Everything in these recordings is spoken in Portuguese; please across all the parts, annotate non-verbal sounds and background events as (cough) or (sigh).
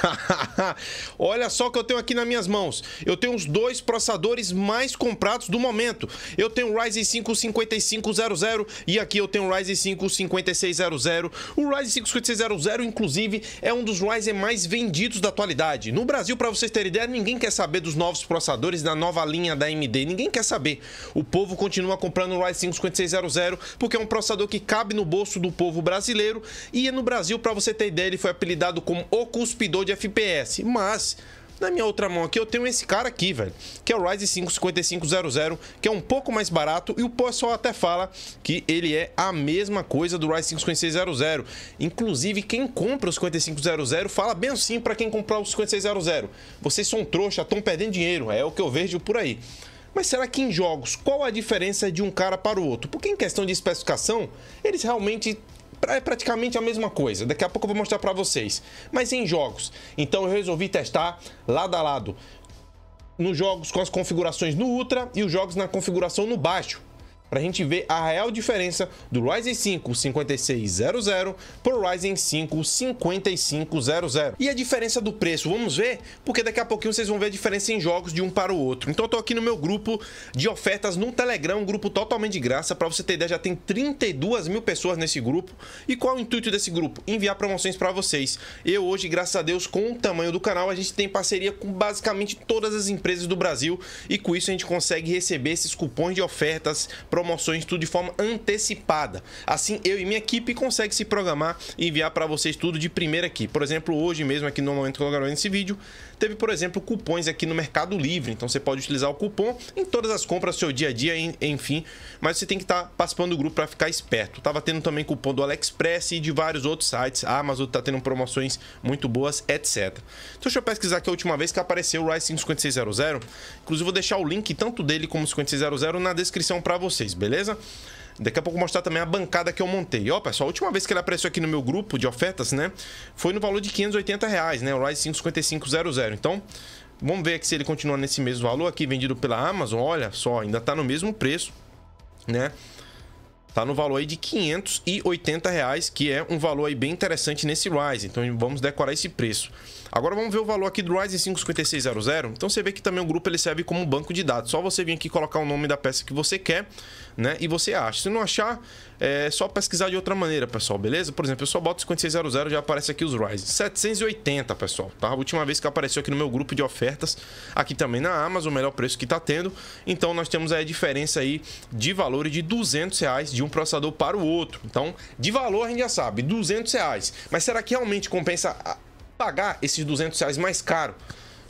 (laughs) Olha só o que eu tenho aqui nas minhas mãos. Eu tenho os dois processadores mais comprados do momento. Eu tenho o Ryzen 5 5500 e aqui eu tenho o Ryzen 5 5600. O Ryzen 5 5600, inclusive, é um dos Ryzen mais vendidos da atualidade. No Brasil, para vocês terem ideia, ninguém quer saber dos novos processadores da nova linha da AMD. Ninguém quer saber. O povo continua comprando o Ryzen 5 5600 porque é um processador que cabe no bolso do povo brasileiro e é no Brasil, para você ter ideia, ele foi apelidado como o cuspidor jogador de FPS, mas na minha outra mão aqui eu tenho esse cara aqui, velho, que é o Ryzen 5 5500, que é um pouco mais barato e o pessoal até fala que ele é a mesma coisa do Ryzen 5 5600. Inclusive, quem compra o 5500 fala bem assim para quem comprar o 5600. Vocês são trouxa, estão perdendo dinheiro, é o que eu vejo por aí. Mas será que em jogos, qual a diferença de um cara para o outro? Porque em questão de especificação, eles realmente é praticamente a mesma coisa. Daqui a pouco eu vou mostrar para vocês. Mas em jogos. Então eu resolvi testar lado a lado. Nos jogos com as configurações no Ultra e os jogos na configuração no baixo para a gente ver a real diferença do Ryzen 5 5600 para o Ryzen 5 5500. E a diferença do preço, vamos ver? Porque daqui a pouquinho vocês vão ver a diferença em jogos de um para o outro. Então eu tô aqui no meu grupo de ofertas no Telegram, um grupo totalmente de graça. Para você ter ideia, já tem 32 mil pessoas nesse grupo. E qual é o intuito desse grupo? Enviar promoções para vocês. Eu hoje, graças a Deus, com o tamanho do canal, a gente tem parceria com basicamente todas as empresas do Brasil. E com isso a gente consegue receber esses cupons de ofertas, promoções promoções tudo de forma antecipada. Assim, eu e minha equipe consegue se programar e enviar para vocês tudo de primeira aqui. Por exemplo, hoje mesmo aqui no momento que eu gravando esse vídeo, teve, por exemplo, cupons aqui no Mercado Livre. Então você pode utilizar o cupom em todas as compras do seu dia a dia, enfim. Mas você tem que estar tá participando do grupo para ficar esperto. Tava tendo também cupom do AliExpress e de vários outros sites. A Amazon tá tendo promoções muito boas, etc. Então deixa eu pesquisar aqui a última vez que apareceu o Rise 5600. Inclusive vou deixar o link tanto dele como 5600 na descrição para vocês, beleza? Daqui a pouco vou mostrar também a bancada que eu montei. Ó, pessoal, a última vez que ele apareceu aqui no meu grupo de ofertas, né? Foi no valor de 580 reais, né? O Rise 55500. Então, vamos ver aqui se ele continua nesse mesmo valor aqui, vendido pela Amazon. Olha só, ainda tá no mesmo preço, né? Tá no valor aí de 580 reais, que é um valor aí bem interessante nesse Rise. Então, vamos decorar esse preço. Agora vamos ver o valor aqui do Ryzen 5 5600. Então você vê que também o grupo ele serve como banco de dados. Só você vir aqui colocar o nome da peça que você quer, né? E você acha. Se não achar, é só pesquisar de outra maneira, pessoal, beleza? Por exemplo, eu só boto 5600 já aparece aqui os Ryzen. 780, pessoal, tá? A última vez que apareceu aqui no meu grupo de ofertas, aqui também na Amazon, o melhor preço que tá tendo. Então nós temos aí a diferença aí de valor de 200 reais de um processador para o outro. Então, de valor a gente já sabe, 200 reais. Mas será que realmente compensa... A pagar esses 200 reais mais caro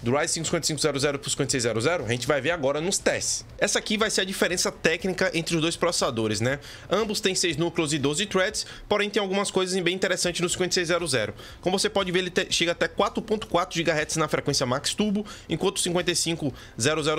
do Ryzen 5500 para o 5600, a gente vai ver agora nos testes. Essa aqui vai ser a diferença técnica entre os dois processadores, né? Ambos têm 6 núcleos e 12 threads, porém tem algumas coisas bem interessantes no 5600. Como você pode ver, ele chega até 4.4 GHz na frequência max turbo, enquanto o 5500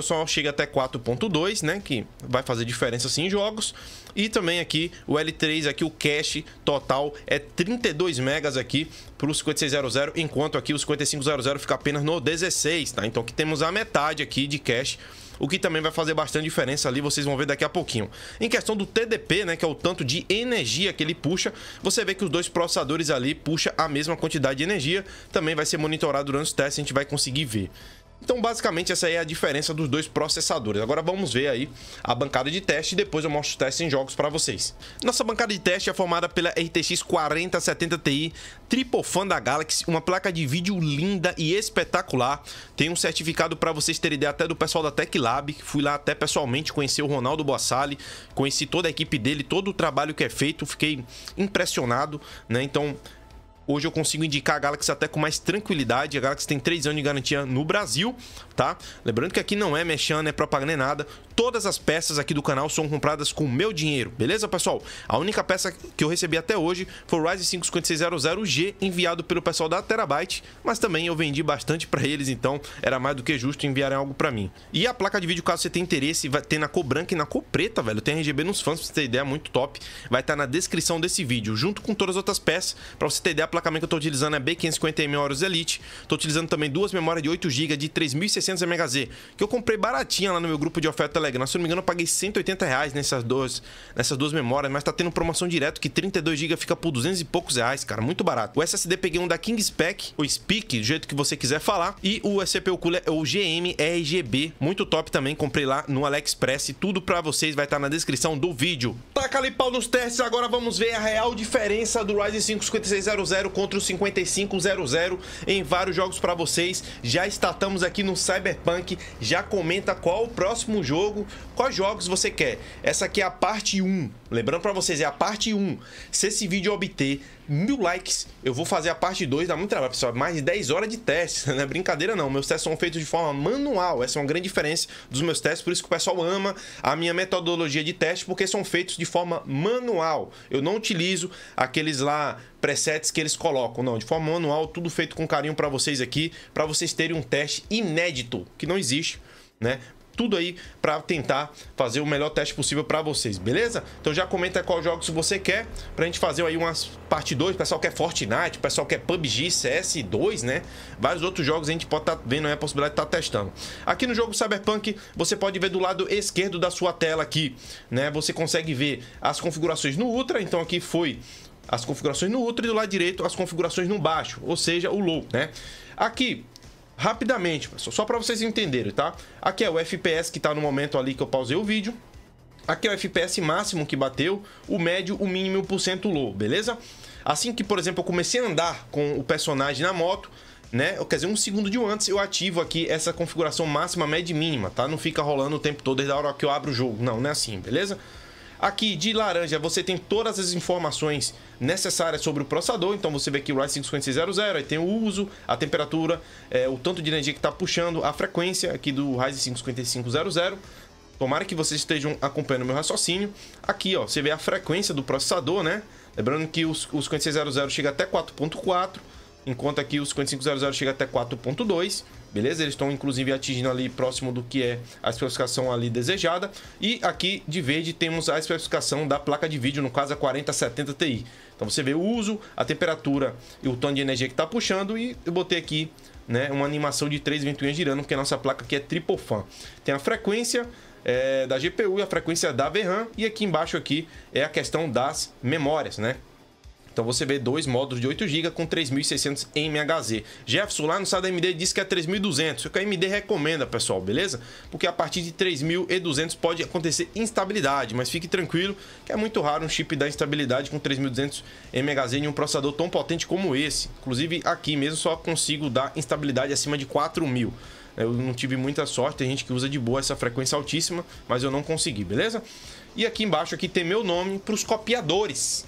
só chega até 4.2, né? Que vai fazer diferença sim em jogos. E também aqui o L3, aqui o cache total é 32 megas aqui para o 5600, enquanto aqui o 5500 fica apenas no 16, tá? Então aqui temos a metade aqui de cache o que também vai fazer bastante diferença ali, vocês vão ver daqui a pouquinho. Em questão do TDP, né, que é o tanto de energia que ele puxa, você vê que os dois processadores ali puxa a mesma quantidade de energia, também vai ser monitorado durante os testes, a gente vai conseguir ver. Então, basicamente, essa aí é a diferença dos dois processadores. Agora vamos ver aí a bancada de teste e depois eu mostro os testes em jogos para vocês. Nossa bancada de teste é formada pela RTX 4070 Ti, triple fan da Galaxy, uma placa de vídeo linda e espetacular. Tem um certificado para vocês terem ideia até do pessoal da Tech Lab, fui lá até pessoalmente conhecer o Ronaldo Boassali, conheci toda a equipe dele, todo o trabalho que é feito, fiquei impressionado, né? Então, Hoje eu consigo indicar a Galaxy até com mais tranquilidade. A Galaxy tem 3 anos de garantia no Brasil, tá? Lembrando que aqui não é mexendo, é propaganda, é nada. Todas as peças aqui do canal são compradas com meu dinheiro, beleza, pessoal? A única peça que eu recebi até hoje foi o Ryzen 5 5600G, enviado pelo pessoal da Terabyte, mas também eu vendi bastante para eles, então era mais do que justo enviarem algo para mim. E a placa de vídeo, caso você tenha interesse, vai ter na cor branca e na cor preta, velho. Tem RGB nos fãs, pra você ter ideia, muito top. Vai estar tá na descrição desse vídeo, junto com todas as outras peças, para você ter ideia placa mãe que eu estou utilizando é B550M Horus Elite. Estou utilizando também duas memórias de 8GB de 3600 MHz, que eu comprei baratinha lá no meu grupo de oferta Telegram. Se eu não me engano, eu paguei 180 reais nessas duas, nessas duas memórias, mas tá tendo promoção direto que 32GB fica por 200 e poucos reais, cara, muito barato. O SSD peguei um da King Spec, ou Speak, do jeito que você quiser falar, e o CPU cooler é o GM RGB, muito top também, comprei lá no AliExpress, tudo para vocês vai estar tá na descrição do vídeo. Taca-lhe pau nos testes, agora vamos ver a real diferença do Ryzen 5 5600 contra o 5500 em vários jogos para vocês. Já estatamos aqui no Cyberpunk, já comenta qual o próximo jogo, quais jogos você quer. Essa aqui é a parte 1 Lembrando para vocês, é a parte 1. Se esse vídeo obter mil likes, eu vou fazer a parte 2, dá muito trabalho, pessoal. É mais de 10 horas de testes, (laughs) não é brincadeira não. Meus testes são feitos de forma manual, essa é uma grande diferença dos meus testes, por isso que o pessoal ama a minha metodologia de teste, porque são feitos de forma manual. Eu não utilizo aqueles lá presets que eles colocam, não, de forma manual, tudo feito com carinho para vocês aqui, para vocês terem um teste inédito, que não existe, né? tudo aí para tentar fazer o melhor teste possível para vocês, beleza? Então já comenta qual jogos você quer pra gente fazer aí umas parte 2, o pessoal quer Fortnite, o pessoal quer PUBG, CS2, né? Vários outros jogos a gente pode estar tá vendo aí a possibilidade de estar tá testando. Aqui no jogo Cyberpunk, você pode ver do lado esquerdo da sua tela aqui, né? Você consegue ver as configurações no Ultra, então aqui foi as configurações no Ultra e do lado direito as configurações no baixo, ou seja, o low, né? Aqui Rapidamente, pessoal, só para vocês entenderem, tá? Aqui é o FPS que tá no momento ali que eu pausei o vídeo. Aqui é o FPS máximo que bateu, o médio, o mínimo e o porcento low, beleza? Assim que, por exemplo, eu comecei a andar com o personagem na moto, né? Quer dizer, um segundo de antes eu ativo aqui essa configuração máxima, média e mínima, tá? Não fica rolando o tempo todo desde a hora que eu abro o jogo. Não, não é assim, beleza? Aqui de laranja você tem todas as informações necessárias sobre o processador, então você vê aqui o Ryzen 5500, aí tem o uso, a temperatura, é, o tanto de energia que está puxando, a frequência aqui do Ryzen 5500, Tomara que vocês estejam acompanhando meu raciocínio. Aqui, ó, você vê a frequência do processador, né? Lembrando que os, os 5600 chega até 4.4, enquanto aqui os 5500 chega até 4.2 beleza? Eles estão inclusive atingindo ali próximo do que é a especificação ali desejada. E aqui de verde temos a especificação da placa de vídeo, no caso a 4070 Ti. Então você vê o uso, a temperatura e o tanto de energia que está puxando e eu botei aqui né, uma animação de três ventoinhas girando, porque a nossa placa aqui é triple fan. Tem a frequência é, da GPU e a frequência da VRAM e aqui embaixo aqui é a questão das memórias, né? Então você vê dois módulos de 8 GB com 3.600 MHz. Jefferson lá no site da AMD diz que é 3.200, o que a AMD recomenda, pessoal, beleza? Porque a partir de 3.200 pode acontecer instabilidade, mas fique tranquilo que é muito raro um chip dar instabilidade com 3.200 MHz em um processador tão potente como esse. Inclusive aqui mesmo só consigo dar instabilidade acima de 4.000. Eu não tive muita sorte, tem gente que usa de boa essa frequência altíssima, mas eu não consegui, beleza? E aqui embaixo aqui tem meu nome para os copiadores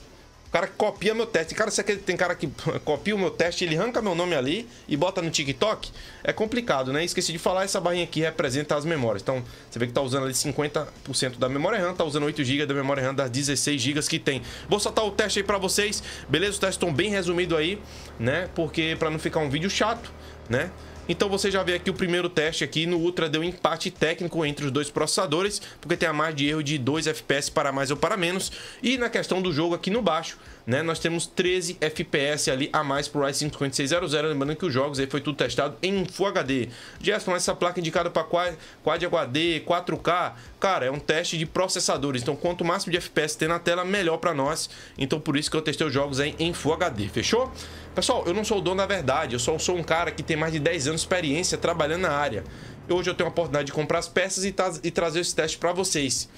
cara que copia meu teste. Cara, se aquele, tem cara que (laughs) copia o meu teste, ele arranca meu nome ali e bota no TikTok, é complicado, né? Esqueci de falar, essa barrinha aqui representa as memórias. Então, você vê que tá usando ali 50% da memória RAM, tá usando 8 GB da memória RAM das 16 GB que tem. Vou soltar o teste aí pra vocês, beleza? Os testes estão bem resumidos aí, né? Porque pra não ficar um vídeo chato, né? Então você já vê aqui o primeiro teste aqui no Ultra deu empate técnico entre os dois processadores, porque tem a margem de erro de 2 FPS para mais ou para menos. E na questão do jogo aqui no baixo, né? Nós temos 13 FPS ali a mais pro i5 5600, lembrando que os jogos aí foi tudo testado em Full HD. Gerson, essa placa indicada para quad, quad HD, 4K, cara, é um teste de processadores, então quanto máximo de FPS tem na tela, melhor para nós. Então por isso que eu testei os jogos aí em Full HD, fechou? Pessoal, eu não sou o dono da verdade, eu só sou um cara que tem mais de 10 anos de experiência trabalhando na área. Hoje eu tenho a oportunidade de comprar as peças e, tra e trazer esse teste para vocês.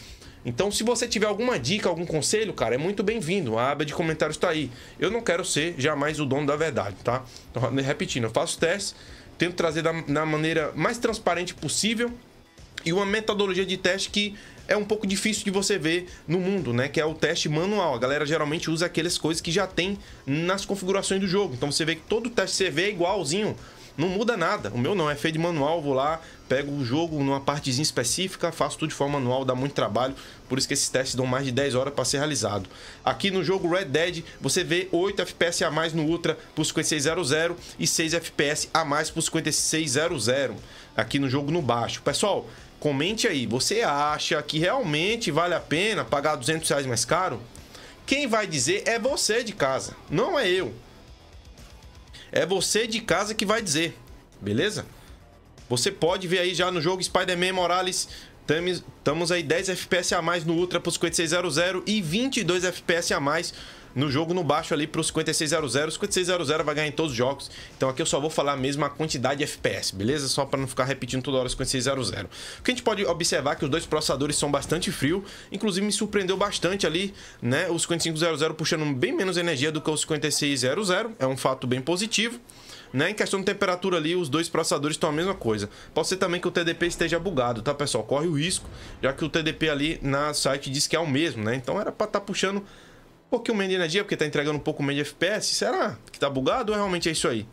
Então, se você tiver alguma dica, algum conselho, cara, é muito bem-vindo. A aba de comentários está aí. Eu não quero ser jamais o dono da verdade, tá? Então, repetindo, eu faço testes, tento trazer da, maneira mais transparente possível e uma metodologia de teste que é um pouco difícil de você ver no mundo, né? Que é o teste manual. A galera geralmente usa aquelas coisas que já tem nas configurações do jogo. Então você vê que todo teste você é igualzinho não muda nada. O meu não, é feito de manual, vou lá, pego o jogo numa partezinha específica, faço tudo de forma manual, dá muito trabalho, por isso que esses testes dão mais de 10 horas para ser realizado. Aqui no jogo Red Dead, você vê 8 FPS a mais no Ultra por 5600 e 6 FPS a mais por 5600 aqui no jogo no baixo. Pessoal, comente aí, você acha que realmente vale a pena pagar 200 reais mais caro? Quem vai dizer é você de casa, não é eu. É você de casa que vai dizer, beleza? Você pode ver aí já no jogo Spider-Man Morales. Estamos aí 10 FPS a mais no Ultra para os 5600 e 22 FPS a mais no jogo no baixo ali pro 5600. O 5600 vai ganhar em todos os jogos. Então aqui eu só vou falar mesmo a quantidade de FPS, beleza? Só para não ficar repetindo toda hora o 5600. O que a gente pode observar é que os dois processadores são bastante frio. Inclusive me surpreendeu bastante ali, né? O 5500 puxando bem menos energia do que o 5600. É um fato bem positivo. Né? Em questão de temperatura ali, os dois processadores estão a mesma coisa. Pode ser também que o TDP esteja bugado, tá, pessoal? Corre o risco, já que o TDP ali na site diz que é o mesmo, né? Então era para estar tá puxando um pouquinho menos é de energia, porque tá entregando um pouco menos de FPS. Será que tá bugado ou é realmente é isso aí?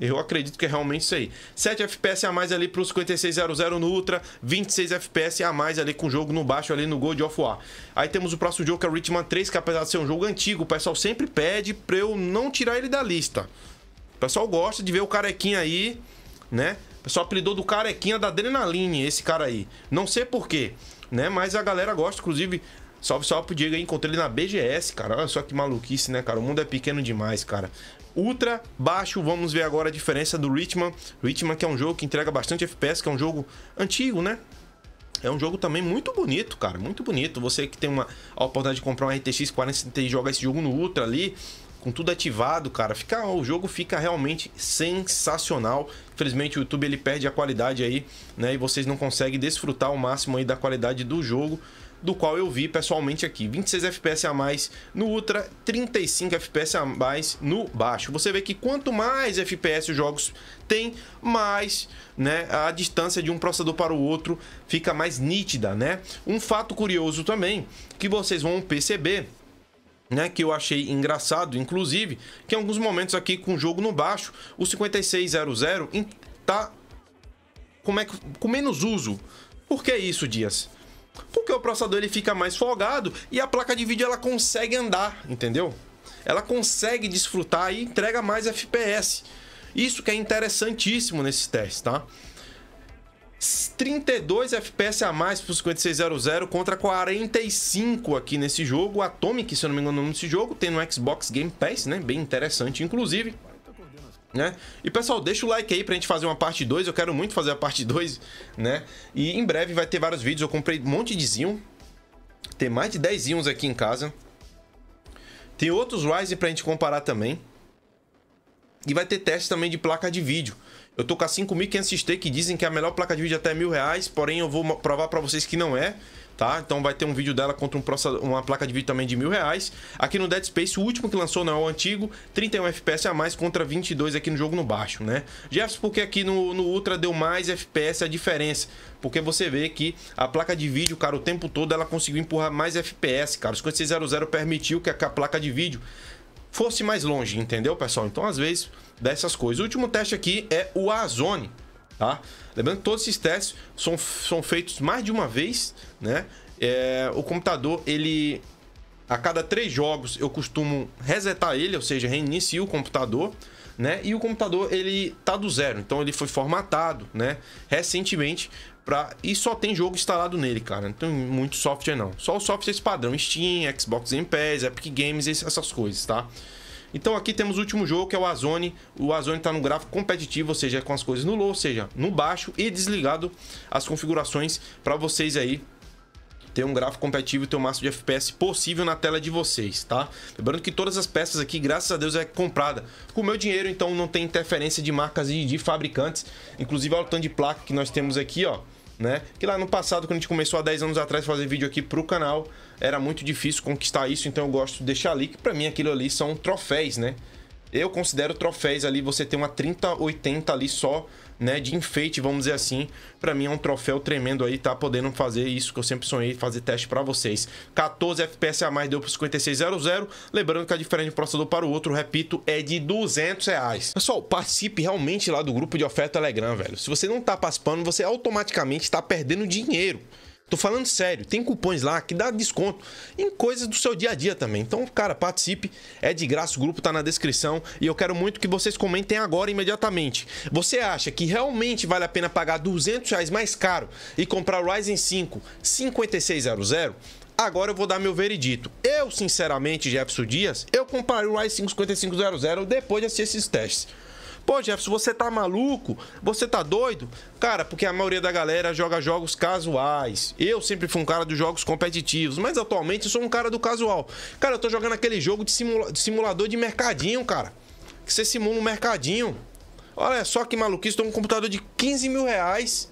Eu acredito que é realmente isso aí. 7 FPS a mais ali pro 5600 no Ultra, 26 FPS a mais ali com o jogo no baixo ali no gold of War. Aí temos o próximo jogo que é o Ritman 3, que apesar de ser um jogo antigo, o pessoal sempre pede pra eu não tirar ele da lista. O pessoal gosta de ver o carequinha aí, né? O pessoal apelidou do carequinha da Adrenaline, esse cara aí. Não sei porquê, né? Mas a galera gosta, inclusive... Salve, salve pro Diego aí. Encontrei ele na BGS, cara. Olha só que maluquice, né, cara? O mundo é pequeno demais, cara. Ultra baixo, vamos ver agora a diferença do Richman. Richman que é um jogo que entrega bastante FPS, que é um jogo antigo, né? É um jogo também muito bonito, cara, muito bonito. Você que tem uma a oportunidade de comprar um RTX 40 e jogar esse jogo no Ultra ali, com tudo ativado, cara, fica, o jogo fica realmente sensacional. Infelizmente o YouTube ele perde a qualidade aí, né? E vocês não conseguem desfrutar o máximo aí da qualidade do jogo do qual eu vi pessoalmente aqui. 26 FPS a mais no Ultra, 35 FPS a mais no baixo. Você vê que quanto mais FPS os jogos têm, mais né, a distância de um processador para o outro fica mais nítida. Né? Um fato curioso também, que vocês vão perceber né, que eu achei engraçado, inclusive, que em alguns momentos aqui com o jogo no baixo, o 5600 tá como é que, com menos uso. Por que isso, Dias? Porque o processador ele fica mais folgado e a placa de vídeo ela consegue andar, entendeu? Ela consegue desfrutar e entrega mais FPS. Isso que é interessantíssimo nesse teste, tá? 32 FPS a mais pro 5600 contra 45 aqui nesse jogo. Atomic, se eu não me engano, é nesse jogo. Tem no Xbox Game Pass, né? Bem interessante, inclusive. Né? E pessoal, deixa o like aí pra gente fazer uma parte 2, eu quero muito fazer a parte 2, né? E em breve vai ter vários vídeos, eu comprei um monte de zinho, tem mais de 10 zinhos aqui em casa. Tem outros Ryzen pra gente comparar também. E vai ter teste também de placa de vídeo. Eu tô com a 5500 XT que dizem que é a melhor placa de vídeo até mil reais, porém eu vou provar pra vocês que não é tá? Então vai ter um vídeo dela contra um uma placa de vídeo também de mil reais. Aqui no Dead Space, o último que lançou não é o antigo, 31 FPS a mais contra 22 aqui no jogo no baixo, né? Jefferson, porque aqui no, no Ultra deu mais FPS a diferença? Porque você vê que a placa de vídeo, cara, o tempo todo ela conseguiu empurrar mais FPS, cara. Os 5600 permitiu que a placa de vídeo fosse mais longe, entendeu, pessoal? Então, às vezes, dessas coisas. O último teste aqui é o Azone. Tá? Lembrando que todos esses testes são, são feitos mais de uma vez, né? É, o computador, ele. A cada três jogos eu costumo resetar ele, ou seja, reinicio o computador, né? E o computador ele tá do zero, então ele foi formatado, né? Recentemente Pra... e só tem jogo instalado nele, cara. Não tem muito software, não. Só o software padrão: Steam, Xbox Game Pass, Epic Games, essas coisas, tá? Então aqui temos o último jogo, que é o Azone. O Azone está no gráfico competitivo, ou seja, é com as coisas no low, ou seja, no baixo e desligado as configurações para vocês aí ter um gráfico competitivo e ter o máximo de FPS possível na tela de vocês, tá? Lembrando que todas as peças aqui, graças a Deus, é comprada com o meu dinheiro, então não tem interferência de marcas e de fabricantes. Inclusive, olha o tanto de placa que nós temos aqui, ó né? Que lá no passado, quando a gente começou há 10 anos atrás a fazer vídeo aqui pro canal, era muito difícil conquistar isso, então eu gosto de deixar ali, que pra mim aquilo ali são troféis, né? Eu considero troféis ali, você ter uma 30 80 ali só né, de enfeite, vamos dizer assim. Para mim é um troféu tremendo aí, tá podendo fazer isso que eu sempre sonhei, fazer teste para vocês. 14 FPS a mais deu pro 5600, lembrando que a diferença de um processador para o outro, repito, é de 200 reais. Pessoal, participe realmente lá do grupo de oferta Telegram, velho. Se você não tá participando, você automaticamente tá perdendo dinheiro. Tô falando sério, tem cupons lá que dá desconto em coisas do seu dia a dia também. Então, cara, participe, é de graça, o grupo tá na descrição e eu quero muito que vocês comentem agora imediatamente. Você acha que realmente vale a pena pagar 200 reais mais caro e comprar o Ryzen 5 5600? Agora eu vou dar meu veredito. Eu, sinceramente, Jefferson Dias, eu comprei o Ryzen 5 5500 depois de assistir esses testes. Pô, Jefferson, você tá maluco? Você tá doido? Cara, porque a maioria da galera joga jogos casuais. Eu sempre fui um cara dos jogos competitivos, mas atualmente eu sou um cara do casual. Cara, eu tô jogando aquele jogo de, simula... de simulador de mercadinho, cara. Que você simula um mercadinho. Olha só que maluquice, eu tenho um computador de 15 mil reais.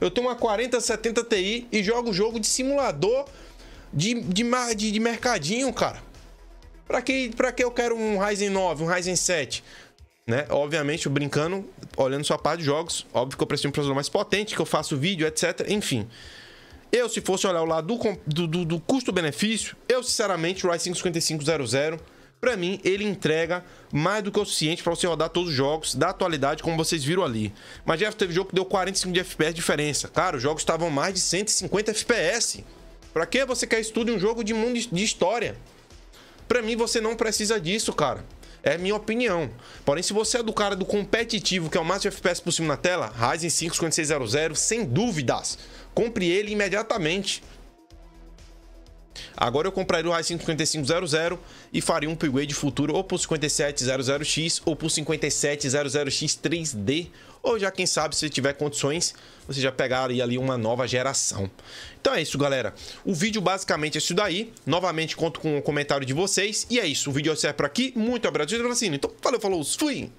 Eu tenho uma 4070 Ti e jogo jogo de simulador de, de, de, de mercadinho, cara. Pra que, pra que eu quero um Ryzen 9, um Ryzen 7? né? Obviamente, eu brincando, olhando sua parte de jogos, óbvio que eu preciso de um processador mais potente, que eu faço vídeo, etc. Enfim. Eu, se fosse olhar o lado do, do, do, do custo-benefício, eu, sinceramente, o Ryzen 5500, para mim, ele entrega mais do que o suficiente para você rodar todos os jogos da atualidade, como vocês viram ali. Mas já teve jogo que deu 45 de FPS diferença. Cara, os jogos estavam mais de 150 FPS. Para que você quer estudo em um jogo de mundo de história? Para mim, você não precisa disso, cara. É minha opinião. Porém, se você é do cara do competitivo, que é o máximo FPS possível na tela, Ryzen 5 5600, sem dúvidas, compre ele imediatamente. Agora eu compraria o i5 5500 e faria um upgrade futuro ou pro 5700X ou pro 5700X 3D, ou já quem sabe se tiver condições, você já pegaria ali uma nova geração. Então é isso, galera. O vídeo basicamente é isso daí. Novamente conto com o comentário de vocês e é isso. O vídeo serve é por aqui. Muito obrigado, Brasil Então, valeu, falou, fui!